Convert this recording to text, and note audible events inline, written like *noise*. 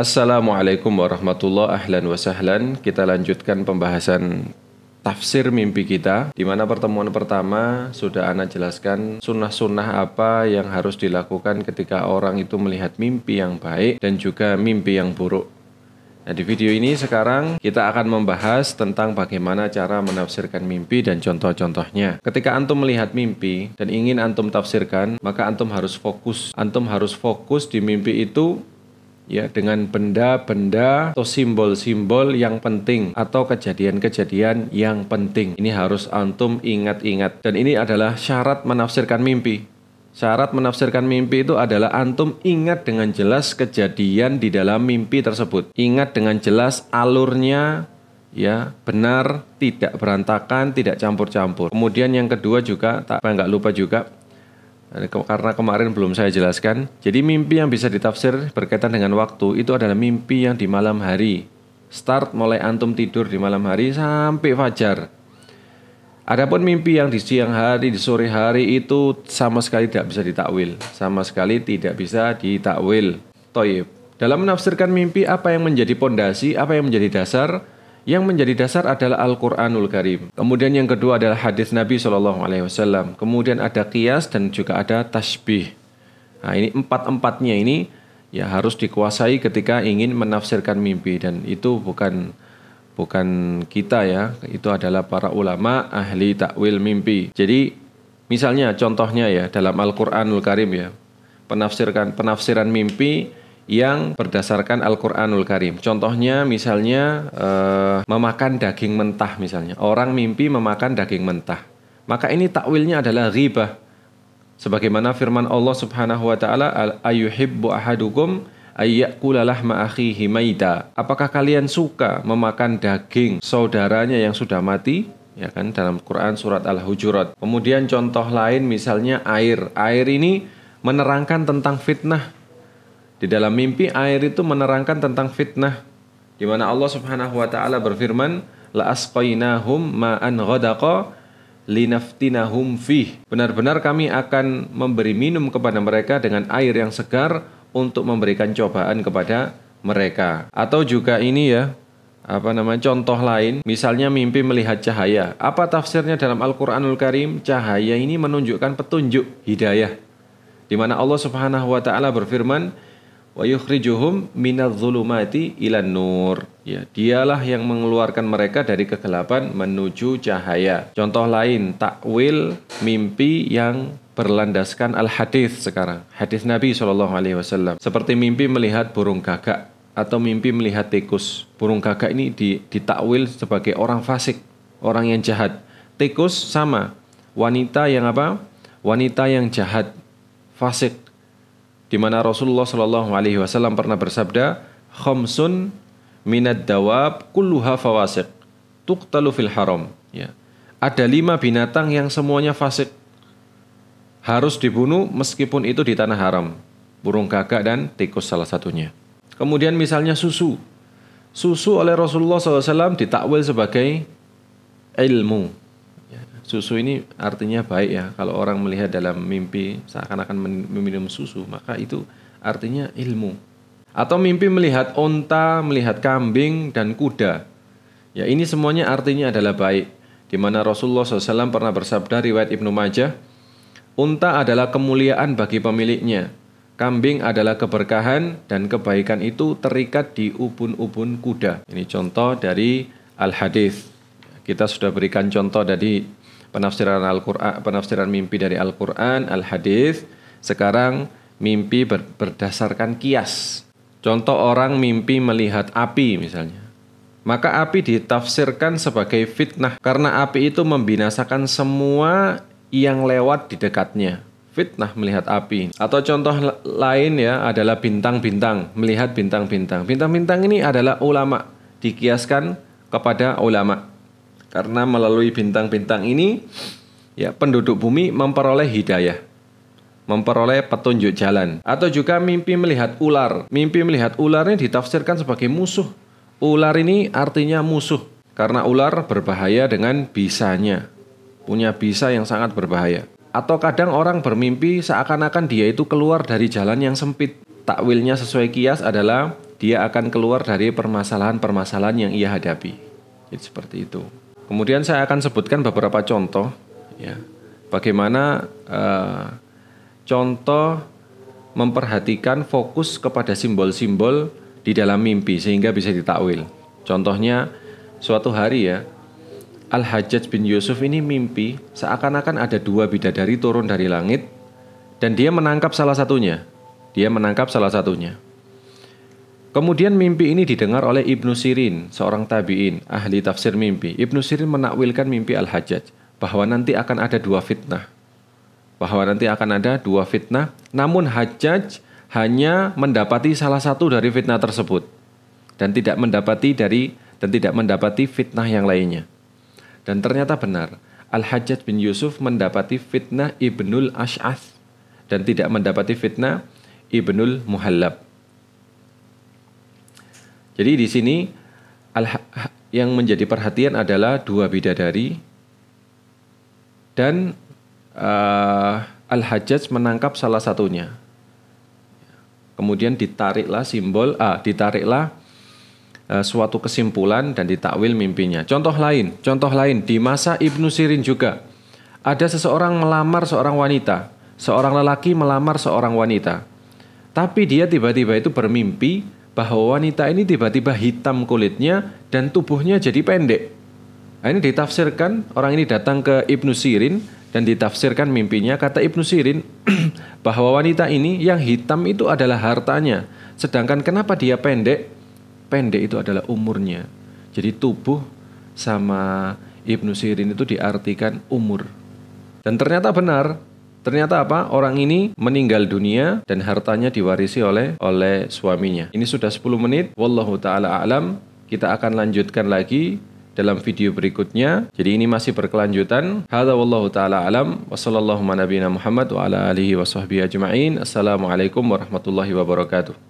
Assalamualaikum warahmatullahi ahlan wa sahlan. Kita lanjutkan pembahasan tafsir mimpi kita di mana pertemuan pertama sudah Ana jelaskan sunnah-sunnah apa yang harus dilakukan ketika orang itu melihat mimpi yang baik dan juga mimpi yang buruk. Nah, di video ini sekarang kita akan membahas tentang bagaimana cara menafsirkan mimpi dan contoh-contohnya. Ketika antum melihat mimpi dan ingin antum tafsirkan, maka antum harus fokus. Antum harus fokus di mimpi itu ya dengan benda-benda atau simbol-simbol yang penting atau kejadian-kejadian yang penting. Ini harus antum ingat-ingat dan ini adalah syarat menafsirkan mimpi. Syarat menafsirkan mimpi itu adalah antum ingat dengan jelas kejadian di dalam mimpi tersebut. Ingat dengan jelas alurnya ya, benar, tidak berantakan, tidak campur-campur. Kemudian yang kedua juga tak nggak lupa juga karena kemarin belum saya jelaskan, jadi mimpi yang bisa ditafsir berkaitan dengan waktu itu adalah mimpi yang di malam hari. Start mulai antum tidur di malam hari sampai fajar. Adapun mimpi yang di siang hari, di sore hari itu sama sekali tidak bisa ditakwil, sama sekali tidak bisa ditakwil. Toib. Dalam menafsirkan mimpi apa yang menjadi pondasi, apa yang menjadi dasar, yang menjadi dasar adalah Al-Quranul Karim. Kemudian yang kedua adalah hadis Nabi Shallallahu Alaihi Wasallam. Kemudian ada kias dan juga ada tasbih. Nah ini empat empatnya ini ya harus dikuasai ketika ingin menafsirkan mimpi dan itu bukan bukan kita ya itu adalah para ulama ahli takwil mimpi. Jadi misalnya contohnya ya dalam Al-Quranul Karim ya penafsirkan penafsiran mimpi yang berdasarkan Al-Quranul Karim. Contohnya misalnya uh, memakan daging mentah misalnya. Orang mimpi memakan daging mentah. Maka ini takwilnya adalah ghibah. Sebagaimana firman Allah Subhanahu wa taala ayuhibbu ahadukum ayyakulalah lahma akhihi Apakah kalian suka memakan daging saudaranya yang sudah mati? ya kan dalam Quran surat Al-Hujurat. Kemudian contoh lain misalnya air. Air ini menerangkan tentang fitnah di dalam mimpi air itu menerangkan tentang fitnah di mana Allah Subhanahu wa taala berfirman la asqainahum ma'an ghadaqa linaftinahum fih. Benar-benar kami akan memberi minum kepada mereka dengan air yang segar untuk memberikan cobaan kepada mereka. Atau juga ini ya, apa namanya contoh lain misalnya mimpi melihat cahaya apa tafsirnya dalam Al-Qur'anul Karim cahaya ini menunjukkan petunjuk hidayah di mana Allah Subhanahu wa taala berfirman wa yukhrijuhum minadh-dhulumati ilan nur. Ya, dialah yang mengeluarkan mereka dari kegelapan menuju cahaya. Contoh lain, takwil mimpi yang berlandaskan al-hadis sekarang. Hadis Nabi Shallallahu alaihi wasallam seperti mimpi melihat burung gagak atau mimpi melihat tikus. Burung gagak ini di ditakwil sebagai orang fasik, orang yang jahat. Tikus sama, wanita yang apa? Wanita yang jahat, fasik di mana Rasulullah Shallallahu Alaihi Wasallam pernah bersabda, "Khamsun minat dawab kulluha fawasik tuqtalu fil haram." Ya. Ada lima binatang yang semuanya fasik harus dibunuh meskipun itu di tanah haram. Burung gagak dan tikus salah satunya. Kemudian misalnya susu. Susu oleh Rasulullah SAW ditakwil sebagai ilmu susu ini artinya baik ya kalau orang melihat dalam mimpi seakan-akan meminum susu maka itu artinya ilmu atau mimpi melihat onta melihat kambing dan kuda ya ini semuanya artinya adalah baik di mana Rasulullah SAW pernah bersabda riwayat Ibnu Majah unta adalah kemuliaan bagi pemiliknya kambing adalah keberkahan dan kebaikan itu terikat di ubun-ubun kuda ini contoh dari al hadis kita sudah berikan contoh dari penafsiran Al-Qur'an, penafsiran mimpi dari Al-Qur'an, Al-Hadis. Sekarang mimpi ber berdasarkan kias. Contoh orang mimpi melihat api misalnya. Maka api ditafsirkan sebagai fitnah karena api itu membinasakan semua yang lewat di dekatnya. Fitnah melihat api. Atau contoh lain ya adalah bintang-bintang, melihat bintang-bintang. Bintang-bintang ini adalah ulama dikiaskan kepada ulama. Karena melalui bintang-bintang ini ya penduduk bumi memperoleh hidayah memperoleh petunjuk jalan atau juga mimpi melihat ular. Mimpi melihat ular ini ditafsirkan sebagai musuh. Ular ini artinya musuh karena ular berbahaya dengan bisanya. Punya bisa yang sangat berbahaya. Atau kadang orang bermimpi seakan-akan dia itu keluar dari jalan yang sempit. Takwilnya sesuai kias adalah dia akan keluar dari permasalahan-permasalahan yang ia hadapi. Jadi seperti itu. Kemudian saya akan sebutkan beberapa contoh ya. Bagaimana uh, contoh memperhatikan fokus kepada simbol-simbol di dalam mimpi sehingga bisa ditakwil. Contohnya suatu hari ya Al-Hajjaj bin Yusuf ini mimpi seakan-akan ada dua bidadari turun dari langit dan dia menangkap salah satunya. Dia menangkap salah satunya. Kemudian mimpi ini didengar oleh Ibnu Sirin, seorang tabi'in, ahli tafsir mimpi. Ibnu Sirin menakwilkan mimpi Al-Hajjaj, bahwa nanti akan ada dua fitnah. Bahwa nanti akan ada dua fitnah, namun Hajjaj hanya mendapati salah satu dari fitnah tersebut dan tidak mendapati dari dan tidak mendapati fitnah yang lainnya. Dan ternyata benar, Al-Hajjaj bin Yusuf mendapati fitnah Ibnul Ash'ath dan tidak mendapati fitnah Ibnul Muhallab. Jadi di sini yang menjadi perhatian adalah dua bidadari dan uh, Al-Hajjaj menangkap salah satunya. Kemudian ditariklah simbol, ah, ditariklah uh, suatu kesimpulan dan ditakwil mimpinya. Contoh lain, contoh lain di masa Ibnu Sirin juga ada seseorang melamar seorang wanita, seorang lelaki melamar seorang wanita. Tapi dia tiba-tiba itu bermimpi bahwa wanita ini tiba-tiba hitam kulitnya dan tubuhnya jadi pendek. Nah, ini ditafsirkan orang ini datang ke Ibnu Sirin dan ditafsirkan mimpinya kata Ibnu Sirin *clears throat* bahwa wanita ini yang hitam itu adalah hartanya. Sedangkan kenapa dia pendek? Pendek itu adalah umurnya. Jadi tubuh sama Ibnu Sirin itu diartikan umur. Dan ternyata benar, Ternyata apa? Orang ini meninggal dunia dan hartanya diwarisi oleh oleh suaminya. Ini sudah 10 menit. Wallahu taala alam. Kita akan lanjutkan lagi dalam video berikutnya. Jadi ini masih berkelanjutan. Hadza wallahu taala alam. Wassallallahu nabiyana Muhammad wa ala alihi washabbihi ajmain. Assalamualaikum warahmatullahi wabarakatuh.